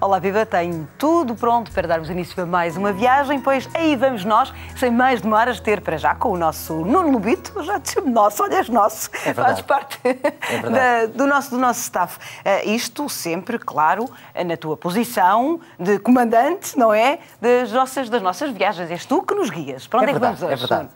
Olá Viva tenho tudo pronto para darmos início a mais uma viagem, pois aí vamos nós, sem mais demoras, ter para já com o nosso Nuno Lubito, já disse nosso, olha, nosso, é faz parte é da, do, nosso, do nosso staff. Uh, isto sempre, claro, eh, na tua posição de comandante, não é? Das nossas, das nossas viagens. És tu que nos guias. Para onde é, é que vamos hoje? É verdade.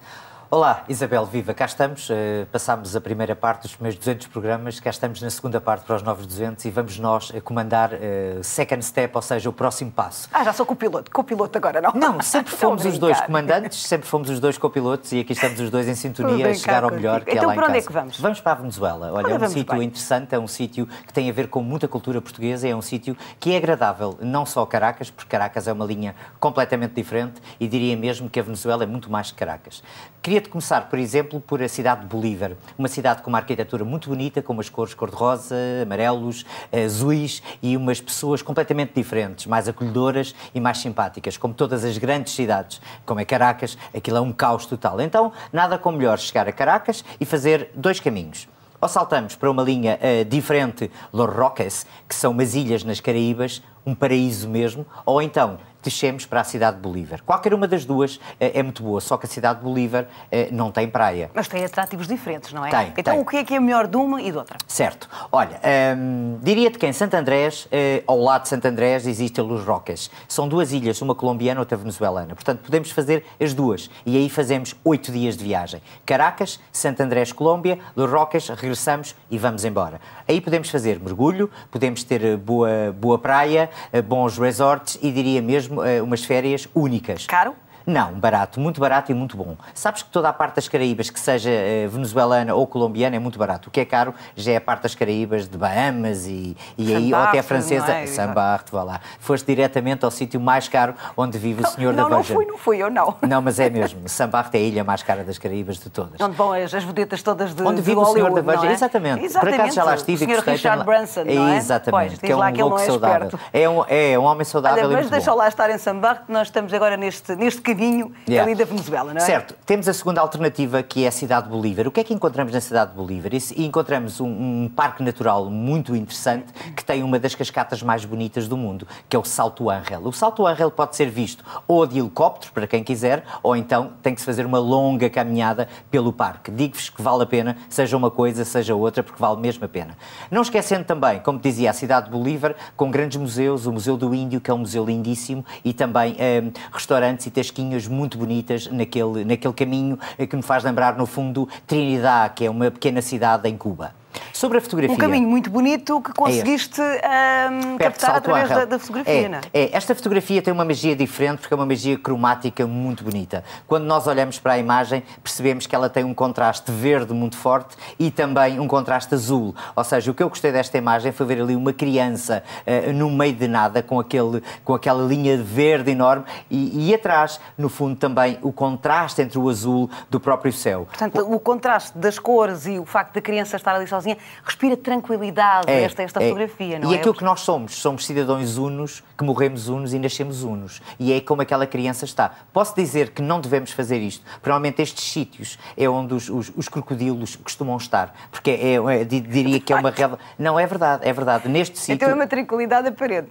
Olá, Isabel Viva, cá estamos. Uh, passámos a primeira parte dos primeiros 200 programas, cá estamos na segunda parte para os novos 200 e vamos nós comandar uh, second step, ou seja, o próximo passo. Ah, já sou copiloto, copiloto agora, não? Não, sempre fomos os dois comandantes, sempre fomos os dois copilotos e aqui estamos os dois em sintonia a chegar ao melhor que é então, é lá em casa. Então para onde é que vamos? Vamos para a Venezuela. Olha, é um sítio interessante, é um sítio que tem a ver com muita cultura portuguesa, é um sítio que é agradável, não só Caracas, porque Caracas é uma linha completamente diferente e diria mesmo que a Venezuela é muito mais que Caracas. Queria de começar, por exemplo, por a cidade de Bolívar, uma cidade com uma arquitetura muito bonita, com umas cores cor-de-rosa, amarelos, azuis e umas pessoas completamente diferentes, mais acolhedoras e mais simpáticas, como todas as grandes cidades, como é Caracas, aquilo é um caos total. Então, nada como melhor chegar a Caracas e fazer dois caminhos ou saltamos para uma linha uh, diferente, Los Roques, que são umas ilhas nas Caraíbas, um paraíso mesmo, ou então descemos para a cidade de Bolívar. Qualquer uma das duas eh, é muito boa, só que a cidade de Bolívar eh, não tem praia. Mas tem atrativos diferentes, não é? Tem. Então tem. o que é que é melhor de uma e de outra? Certo. Olha, hum, diria-te que em Santo Andrés, eh, ao lado de Santo Andrés, existe a Luz Rocas. São duas ilhas, uma colombiana e outra venezuelana. Portanto, podemos fazer as duas. E aí fazemos oito dias de viagem. Caracas, Santo Andrés, Colômbia, Luz Rocas, regressamos e vamos embora. Aí podemos fazer mergulho, podemos ter boa, boa praia, bons resorts e diria mesmo é, umas férias únicas. Caro? Não, barato, muito barato e muito bom. Sabes que toda a parte das Caraíbas, que seja eh, venezuelana ou colombiana, é muito barato. O que é caro já é a parte das Caraíbas, de Bahamas e, e aí, ou até a francesa, é? Sambarte, vá lá. Foste diretamente ao sítio mais caro onde vive o Senhor não, da Virgem. Não, fui, não fui eu, não. Não, mas é mesmo. Sambarte é a ilha mais cara das Caraíbas de todas. Onde vão as, as vedetas todas de Onde vive o Senhor da Virgem, é? exatamente. exatamente. Por acaso já lá estive. O Richard Branson, não é? Exatamente, pois, que é um é louco saudável. É um, é um homem saudável Olha, mas deixa lá estar em Sambarte, nós estamos agora neste, neste proibidinho é yeah. ali da Venezuela, não é? Certo. Temos a segunda alternativa que é a cidade de Bolívar. O que é que encontramos na cidade de Bolívar? E encontramos um, um parque natural muito interessante que tem uma das cascatas mais bonitas do mundo, que é o Salto Ángel. O Salto Ángel pode ser visto ou de helicóptero, para quem quiser, ou então tem que se fazer uma longa caminhada pelo parque. Digo-vos que vale a pena, seja uma coisa, seja outra, porque vale mesmo a pena. Não esquecendo também, como dizia, a cidade de Bolívar, com grandes museus, o Museu do Índio, que é um museu lindíssimo, e também eh, restaurantes e tasquinhas muito bonitas naquele, naquele caminho eh, que me faz lembrar, no fundo, Trinidad, que é uma pequena cidade em Cuba. Sobre a fotografia. Um caminho muito bonito que é conseguiste é um, captar através da, da, fotografia, é, não é? é? Esta fotografia tem uma magia diferente porque é uma magia cromática muito bonita. Quando nós olhamos para a imagem, percebemos que ela tem um contraste verde muito forte e também um contraste azul. Ou seja, o que eu gostei desta imagem foi ver ali uma criança uh, no meio de nada com, aquele, com aquela linha verde enorme e, e atrás, no fundo, também o contraste entre o azul do próprio céu. Portanto, o, o contraste das cores e o facto da criança estar ali sozinha sozinha, respira tranquilidade é, esta, esta é. fotografia, não e é? E é? aquilo que nós somos, somos cidadãos unos, que morremos unos e nascemos unos. E é como aquela criança está. Posso dizer que não devemos fazer isto. Provavelmente estes sítios é onde os, os, os crocodilos costumam estar, porque é, é, é diria que é uma... Não, é verdade, é verdade. Neste é sítio... Então é uma tranquilidade aparente.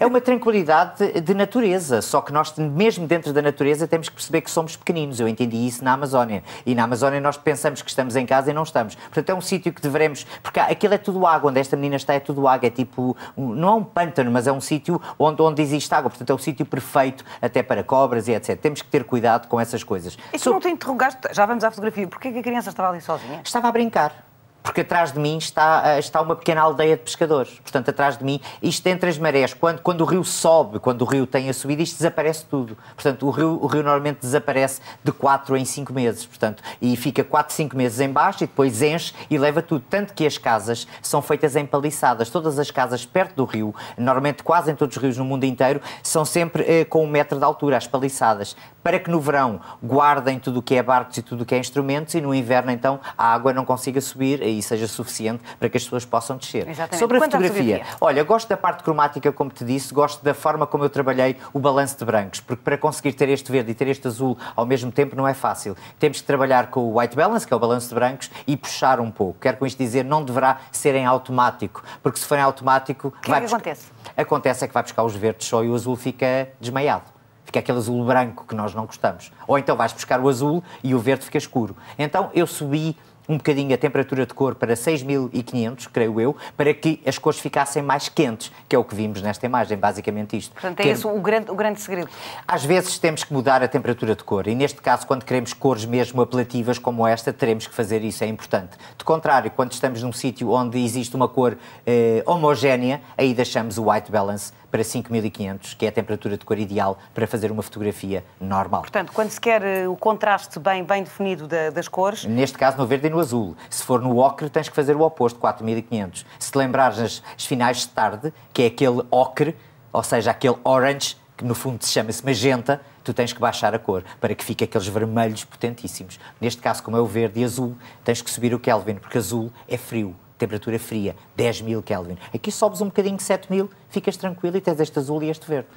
É uma tranquilidade de natureza, só que nós, mesmo dentro da natureza, temos que perceber que somos pequeninos. Eu entendi isso na Amazónia. E na Amazónia nós pensamos que estamos em casa e não estamos. Portanto, é um sítio que veremos. Porque aquilo é tudo água, onde esta menina está é tudo água. É tipo, não é um pântano, mas é um sítio onde, onde existe água. Portanto, é o sítio perfeito até para cobras e etc. Temos que ter cuidado com essas coisas. E tu so... não te interrogaste, já vamos à fotografia, porquê que a criança estava ali sozinha? Estava a brincar porque atrás de mim está, eh, está uma pequena aldeia de pescadores. Portanto, atrás de mim, isto entre as marés, quando, quando o rio sobe, quando o rio tem a subida, isto desaparece tudo. Portanto, o rio, o rio normalmente desaparece de 4 em 5 meses, portanto, e fica 4, 5 meses em baixo e depois enche e leva tudo. Tanto que as casas são feitas em paliçadas. Todas as casas perto do rio, normalmente quase em todos os rios no mundo inteiro, são sempre eh, com um metro de altura, as paliçadas, para que no verão guardem tudo o que é barcos e tudo o que é instrumentos e no inverno, então, a água não consiga subir aí seja suficiente para que as pessoas possam descer. Exatamente. Sobre a fotografia, a fotografia, olha, gosto da parte cromática, como te disse, gosto da forma como eu trabalhei o balanço de brancos, porque para conseguir ter este verde e ter este azul ao mesmo tempo não é fácil. Temos que trabalhar com o white balance, que é o balanço de brancos, e puxar um pouco. Quero com isto dizer, não deverá ser em automático, porque se for em automático... O que, é vai que acontece? Acontece é que vai buscar os verdes só e o azul fica desmaiado fica aquele azul branco que nós não gostamos. Ou então vais buscar o azul e o verde fica escuro. Então eu subi um bocadinho a temperatura de cor para 6.500, creio eu, para que as cores ficassem mais quentes, que é o que vimos nesta imagem, basicamente isto. Portanto, é esse o grande, o grande segredo. Às vezes temos que mudar a temperatura de cor e, neste caso, quando queremos cores mesmo apelativas como esta, teremos que fazer isso, é importante. De contrário, quando estamos num sítio onde existe uma cor eh, homogénea, aí deixamos o white balance para 5.500, que é a temperatura de cor ideal para fazer uma fotografia normal. Portanto, quando se quer eh, o contraste bem, bem definido da, das cores... Neste caso, no verde e no azul. Se for no ocre, tens que fazer o oposto, 4.500. Se te lembrares nos finais de tarde, que é aquele ocre, ou seja, aquele orange, que no fundo se chama-se magenta, tu tens que baixar a cor para que fique aqueles vermelhos potentíssimos. Neste caso, como é o verde e azul, tens que subir o Kelvin, porque azul é frio temperatura fria, 10 mil Kelvin. Aqui sobes um bocadinho, 7 mil, ficas tranquilo e tens este azul e este verde.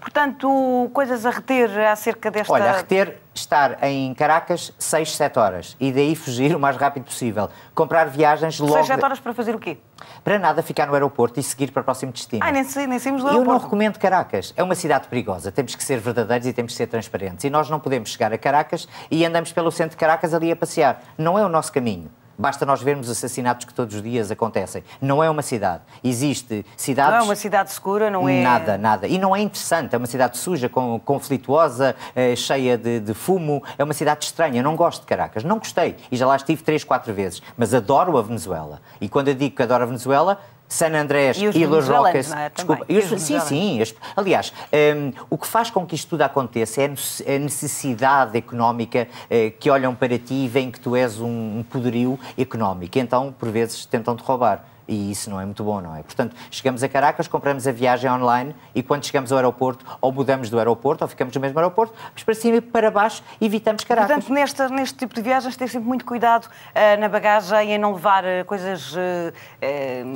Portanto, coisas a reter acerca desta... Olha, a reter, estar em Caracas 6, 7 horas e daí fugir o mais rápido possível. Comprar viagens logo... 6, 7 horas para fazer o quê? Para nada ficar no aeroporto e seguir para o próximo destino. Ah, nem, nem saímos do aeroporto. Eu não recomendo Caracas. É uma cidade perigosa. Temos que ser verdadeiros e temos que ser transparentes. E nós não podemos chegar a Caracas e andamos pelo centro de Caracas ali a passear. Não é o nosso caminho. Basta nós vermos assassinatos que todos os dias acontecem. Não é uma cidade. Existe cidades. Não é uma cidade segura, não é? Nada, nada. E não é interessante. É uma cidade suja, com, conflituosa, eh, cheia de, de, fumo. É uma cidade estranha. Eu não gosto de Caracas. Não gostei. E já lá estive três, quatro vezes. Mas adoro a Venezuela. E quando eu digo que adoro a Venezuela, San Andrés e, e Los Rocas. É? Desculpa. E os, e os sim, sim. aliás, um, o que faz com que isto tudo aconteça é a necessidade económica uh, que olham para ti e veem que tu és um, um poderio económico. Então, por vezes, tentam-te roubar. E isso não é muito bom, não é? Portanto, chegamos a Caracas, compramos a viagem online e quando chegamos ao aeroporto, ou mudamos do aeroporto, ou ficamos no mesmo aeroporto, mas para cima e para baixo evitamos Caracas. Portanto, neste, neste tipo de viagens, ter sempre muito cuidado uh, na bagagem e em não levar eh, coisas uh,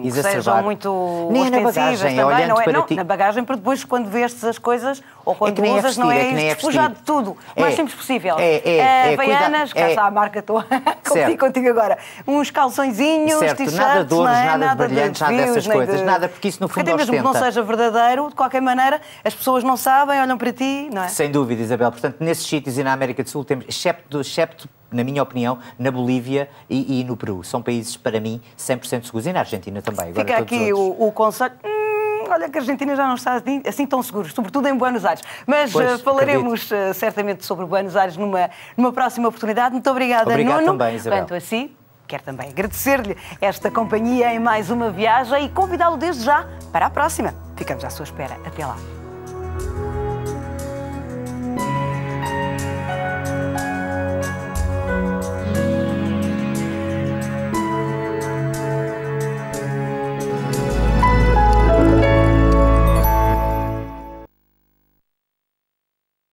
que sejam muito nem na bagagem, também, olhando não é? Para não, ti... na bagagem, porque depois quando vestes as coisas ou quando é, é usas, vestir, não é, é, é despojar de tudo, o é, mais simples possível. É, é, é, Baianas, é, cá está a marca, estou a contigo agora. Uns calçõezinhos, t-shirts, é? nada de ouros, nada nada brilhantes, de dessas coisas, de... nada, porque isso no fundo Até mesmo que não seja verdadeiro, de qualquer maneira, as pessoas não sabem, olham para ti, não é? Sem dúvida, Isabel. Portanto, nesses sítios e na América do Sul temos, excepto, excepto na minha opinião, na Bolívia e, e, no Peru. São países, para mim, 100% seguros. E na Argentina também. Agora, Fica aqui o, o conselho. Hum, olha que a Argentina já não está assim, assim tão seguro, sobretudo em Buenos Aires. Mas pois, eh, falaremos acredito. Eh, certamente sobre Buenos Aires numa, numa próxima oportunidade. Muito obrigada, Obrigado Nuno. também, Isabel. Quanto a si, Quero também agradecer-lhe esta companhia em mais uma viagem e convidá-lo desde já para a próxima. Ficamos à sua espera. Até lá.